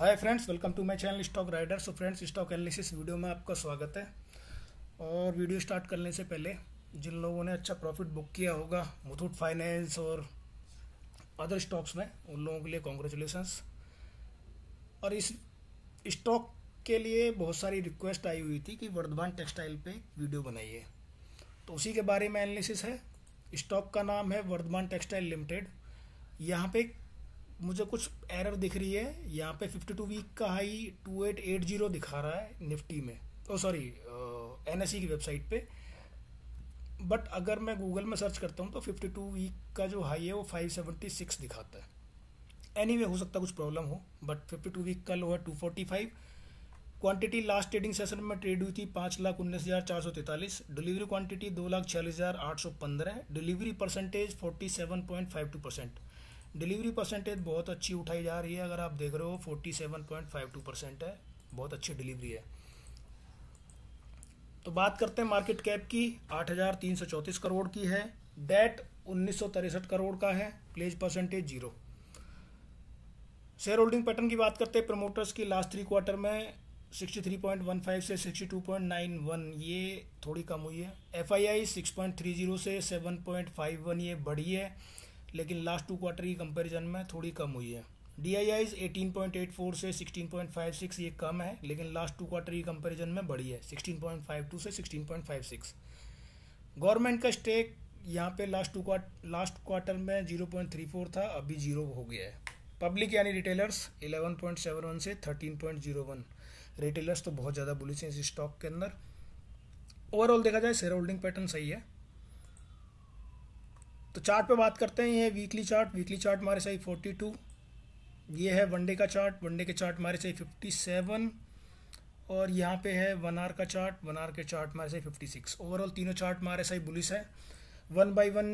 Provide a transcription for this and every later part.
hi friends welcome to my channel stock rider so friends stock analysis video में आपका स्वागत है और वीडियो स्टार्ट करने से पहले जिन लोगों ने अच्छा प्रॉफिट बुक किया होगा मुथूट फाइनेंस और अदर स्टॉक्स में उन लोगों के लिए कॉन्ग्रेचुलेसन्स और इस स्टॉक के लिए बहुत सारी रिक्वेस्ट आई हुई थी कि वर्धमान टेक्सटाइल पर वीडियो बनाइए तो उसी के बारे में एनालिसिस है स्टॉक का नाम है वर्धमान टेक्सटाइल लिमिटेड यहाँ पे मुझे कुछ एरर दिख रही है यहाँ पे 52 वीक का हाई 2880 दिखा रहा है निफ्टी में ओ सॉरी एन की वेबसाइट पे बट अगर मैं गूगल में सर्च करता हूँ तो 52 वीक का जो हाई है वो 576 दिखाता है एनी anyway, हो सकता है कुछ प्रॉब्लम हो बट 52 वीक का लो है 245 क्वांटिटी लास्ट ट्रेडिंग सेशन में ट्रेड हुई थी पाँच लाख उन्नीस हज़ार चार सौ तैंतालीस डिलीवरी क्वांटिटी दो लाख छियालीस हज़ार आठ सौ पंद्रह delivery percentage forty seven point five two percent delivery percentage बहुत अच्छी उठाई जा रही है अगर आप देख रहे हो forty seven point five two percent है बहुत अच्छी डिलीवरी है तो बात करते हैं मार्केट कैप की आठ हजार तीन सौ चौंतीस करोड़ की है डेट उन्नीस सौ तिरसठ करोड़ का है pledge percentage zero share holding pattern की बात करते हैं प्रमोटर्स की लास्ट थ्री क्वार्टर में 63.15 से 62.91 ये थोड़ी कम हुई है F I I six point three zero से सेवन पॉइंट फाइव वन ये बढ़ी है लेकिन लास्ट टू क्वार्टर की कंपैरिजन में थोड़ी कम हुई है D I Is eighteen point eight four से सिक्सटीन पॉइंट फाइव सिक्स ये कम है लेकिन लास्ट टू क्वार्टर की कंपैरिजन में बढ़ी है सिक्सटीन पॉइंट फाइव टू से sixteen point five six government का स्टेक यहाँ पे last two quarter last quarter में जीरो पॉइंट थ्री फोर था अभी जीरो हो गया है पब्लिक यानी retailers eleven point seven one से thirteen point zero one retailers तो बहुत ज़्यादा बुलिस हैं इस स्टॉक के अंदर ओवरऑल देखा जाए शेयर होल्डिंग पैटर्न सही है तो चार्ट पे बात करते हैं ये वीकली चार्ट वीकली चार्ट हमारे सही फोर्टी टू ये है वनडे का चार्ट वनडे के चार्ट हमारे सही फिफ्टी सेवन और यहाँ पे है वन आर का चार्ट वन आर के चार्ट हमारे सही फिफ्टी सिक्स ओवरऑल तीनों चार्ट हमारे सही बुलिस है वन बाई वन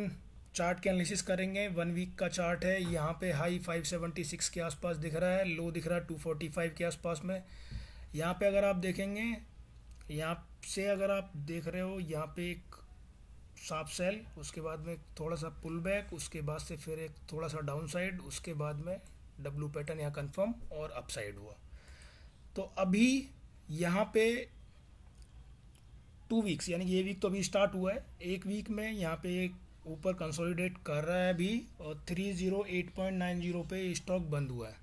चार्ट के एनालिसिस करेंगे वन वीक का चार्ट है यहाँ पे हाई 576 के आसपास दिख रहा है लो दिख रहा है फाइव के आसपास में यहाँ पे अगर आप देखेंगे यहाँ से अगर आप देख रहे हो यहाँ पे एक साफ सेल उसके बाद में थोड़ा सा पुल बैक उसके बाद से फिर एक थोड़ा सा डाउन साइड उसके बाद में डब्लू पैटर्न यहाँ कंफर्म और अपसाइड हुआ तो अभी यहाँ पे टू वीक्स यानी ये वीक तो अभी स्टार्ट हुआ है एक वीक में यहाँ पे एक ऊपर कंसोलिडेट कर रहा है अभी और three zero eight point nine zero पे स्टॉक बंद हुआ है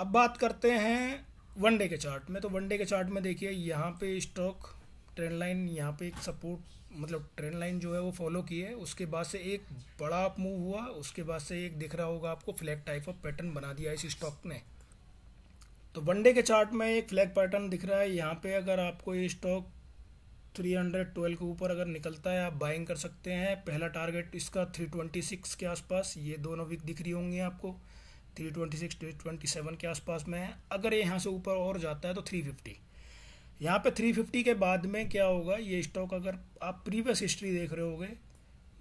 अब बात करते हैं वनडे के चार्ट में तो वनडे के चार्ट में देखिए यहाँ पे स्टॉक ट्रेंड लाइन यहाँ पे एक सपोर्ट मतलब ट्रेंड लाइन जो है वो फॉलो की है उसके बाद से एक बड़ा मूव हुआ उसके बाद से एक दिख रहा होगा आपको फ्लैग टाइप ऑफ पैटर्न बना दिया इस स्टॉक ने तो वनडे के चार्ट में एक फ्लैग पैटर्न दिख रहा है यहाँ पे अगर आपको ये स्टॉक 312 के ऊपर अगर निकलता है आप बाइंग कर सकते हैं पहला टारगेट इसका 326 के आसपास ये दोनों वीक दिख रही होंगी आपको 326 327 के आसपास में है अगर ये यहाँ से ऊपर और जाता है तो 350 यहाँ पे 350 के बाद में क्या होगा ये स्टॉक अगर आप प्रीवियस हिस्ट्री देख रहे होगे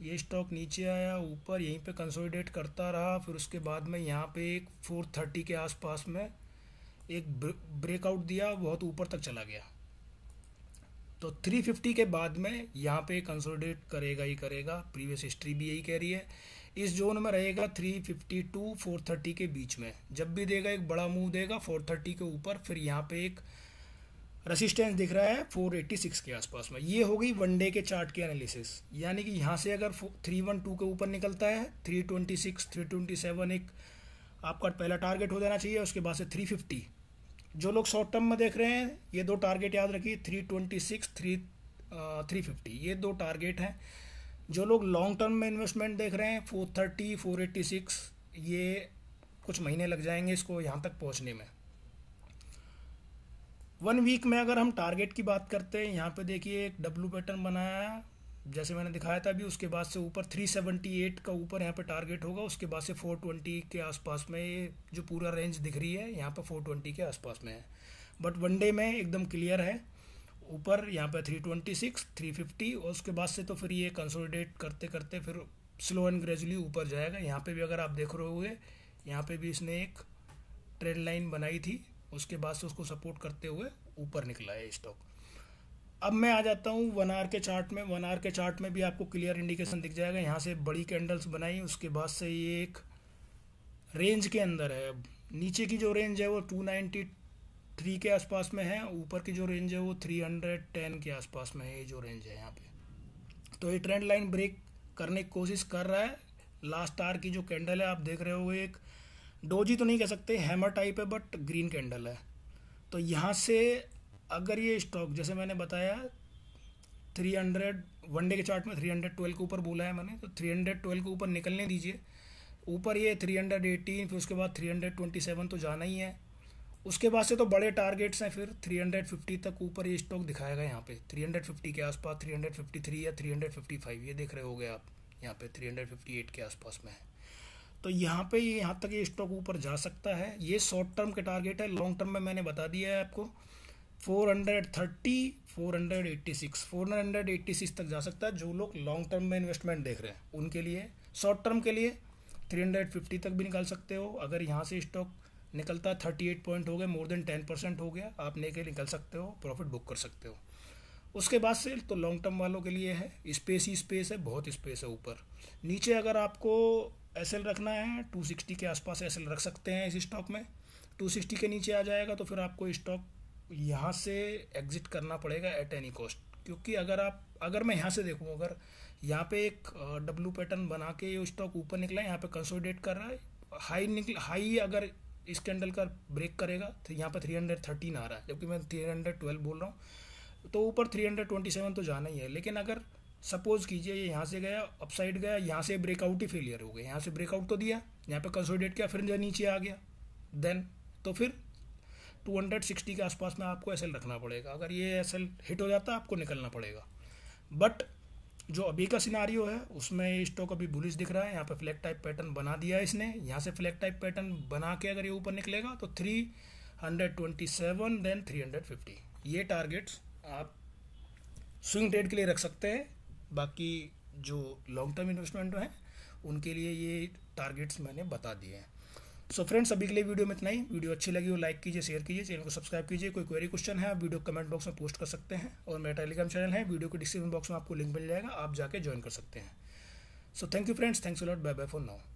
ये स्टॉक नीचे आया ऊपर यहीं पे कंसोलिडेट करता रहा फिर उसके बाद में यहाँ पे एक 430 के आसपास में एक ब्रेकआउट दिया बहुत ऊपर तक चला गया तो 350 के बाद में यहाँ पे कंसोलिडेट करेगा ही करेगा प्रीवियस हिस्ट्री भी यही कह रही है इस जोन में रहेगा फिफ्टी टू थर्टी के बीच में जब भी देगा एक बड़ा मूव देगा 430 के ऊपर फिर यहाँ पे एक रेसिस्टेंस दिख रहा है 486 के आसपास में ये हो गई वन डे के चार्ट की एनालिसिस यानी कि यहाँ से अगर 312 के ऊपर निकलता है 326 327 एक आपका पहला टारगेट हो जाना चाहिए उसके बाद से 350 जो लोग शॉर्ट टर्म में देख रहे हैं ये दो टारगेट याद रखिए 326 थ्री फिफ्टी ये दो टारगेट हैं जो लोग लॉन्ग टर्म में इन्वेस्टमेंट देख रहे हैं 430 486 ये कुछ महीने लग जाएंगे इसको यहाँ तक पहुँचने में वन वीक में अगर हम टारगेट की बात करते हैं यहाँ पे देखिए एक डब्लू पैटर्न बनाया जैसे मैंने दिखाया था अभी उसके बाद से ऊपर 378 का ऊपर यहाँ पे टारगेट होगा उसके बाद से 420 के आसपास में ये जो पूरा रेंज दिख रही है यहाँ पे 420 के आसपास में है बट वनडे में एकदम क्लियर है ऊपर यहाँ पे 326, 350 और उसके बाद से तो फिर ये कंसोलिडेट करते करते फिर स्लो एंड ग्रेजुअली ऊपर जाएगा यहाँ पर भी अगर आप देख रहे हो यहाँ पर भी इसने एक ट्रेन लाइन बनाई थी उसके बाद से उसको सपोर्ट करते हुए ऊपर निकला है स्टॉक अब मैं आ जाता हूँ वन आर के चार्ट में वन आर के चार्ट में भी आपको क्लियर इंडिकेशन दिख जाएगा यहाँ से बड़ी कैंडल्स बनाई उसके बाद से ये एक रेंज के अंदर है नीचे की जो रेंज है वो टू नाइन्टी थ्री के आसपास में है ऊपर की जो रेंज है वो थ्री हंड्रेड टेन के आसपास में है ये जो रेंज है यहाँ पे तो ये ट्रेंड लाइन ब्रेक करने की कोशिश कर रहा है लास्ट आर की जो कैंडल है आप देख रहे हो एक डोजी तो नहीं कह सकते हैमर टाइप है बट ग्रीन कैंडल है तो यहाँ से अगर ये स्टॉक जैसे मैंने बताया 300 वन डे के चार्ट में 312 के ऊपर बोला है मैंने तो 312 के ऊपर निकलने दीजिए ऊपर ये 318 फिर उसके बाद 327 तो जाना ही है उसके बाद से तो बड़े टारगेट्स हैं फिर 350 तक ऊपर ये स्टॉक दिखाएगा यहाँ पे 350 के आसपास 353 या 355 ये देख रहे हो गए आप यहाँ पे 358 के आसपास में है तो यहाँ पे यहाँ तक ये स्टॉक ऊपर जा सकता है ये शॉर्ट टर्म के टारगेट है लॉन्ग टर्म में मैंने बता दिया है आपको 430, 486, 486 तक जा सकता है जो लोग लॉन्ग टर्म में इन्वेस्टमेंट देख रहे हैं उनके लिए शॉर्ट टर्म के लिए 350 तक भी निकाल सकते हो अगर यहाँ से स्टॉक निकलता थर्टी पॉइंट हो गया मोर देन टेन परसेंट हो गया आप लेके निकल सकते हो प्रॉफिट बुक कर सकते हो उसके बाद से तो लॉन्ग टर्म वालों के लिए है स्पेस ही स्पेस है बहुत स्पेस है ऊपर नीचे अगर आपको एस रखना है 260 के आसपास एस रख सकते हैं इस स्टॉक में 260 के नीचे आ जाएगा तो फिर आपको स्टॉक यहाँ से एग्जिट करना पड़ेगा एट एनी कॉस्ट क्योंकि अगर आप अगर मैं यहाँ से देखूँ अगर यहाँ पे एक डब्लू पैटर्न बना के ये स्टॉक ऊपर निकला है यहाँ पे कंसोलिडेट कर रहा है हाई निकल हाई अगर इस कैंडल का ब्रेक करेगा तो यहाँ पर थ्री हंड्रेड थर्टीन आ रहा है जबकि मैं थ्री हंड्रेड ट्वेल्व बोल रहा हूँ तो ऊपर 327 तो जाना ही है लेकिन अगर सपोज कीजिए ये यहाँ से गया अपसाइड गया यहाँ से ब्रेकआउट ही फेलियर हो गया यहाँ से ब्रेकआउट तो दिया यहाँ पे कंसोलिडेट किया फिर नीचे आ गया देन तो फिर 260 के आसपास में आपको एस रखना पड़ेगा अगर ये एस हिट हो जाता आपको निकलना पड़ेगा बट जो अभी का सिनारियो है उसमें ये स्टॉक अभी बुलिश दिख रहा है यहाँ पे फ्लैग टाइप पैटर्न बना दिया है इसने यहाँ से फ्लैग टाइप पैटर्न बना के अगर ये ऊपर निकलेगा तो 327 देन 350 ये टारगेट्स आप स्विंग ट्रेड के लिए रख सकते हैं बाकी जो लॉन्ग टर्म इन्वेस्टमेंट हैं उनके लिए ये टारगेट्स मैंने बता दिए हैं सो फ्रेंड्स अभी के लिए वीडियो में इतना ही वीडियो अच्छी लगी हो लाइक कीजिए शेयर कीजिए चैनल को सब्सक्राइब कीजिए कोई क्वेरी क्वेश्चन है आप वीडियो कमेंट बॉक्स में पोस्ट कर सकते हैं और मेरा टेलीग्राम चैनल है वीडियो के डिस्क्रिप्शन बॉक्स में आपको लिंक मिल जाएगा आप जाके ज्वाइन कर सकते हैं so thank you friends thanks a lot bye bye for now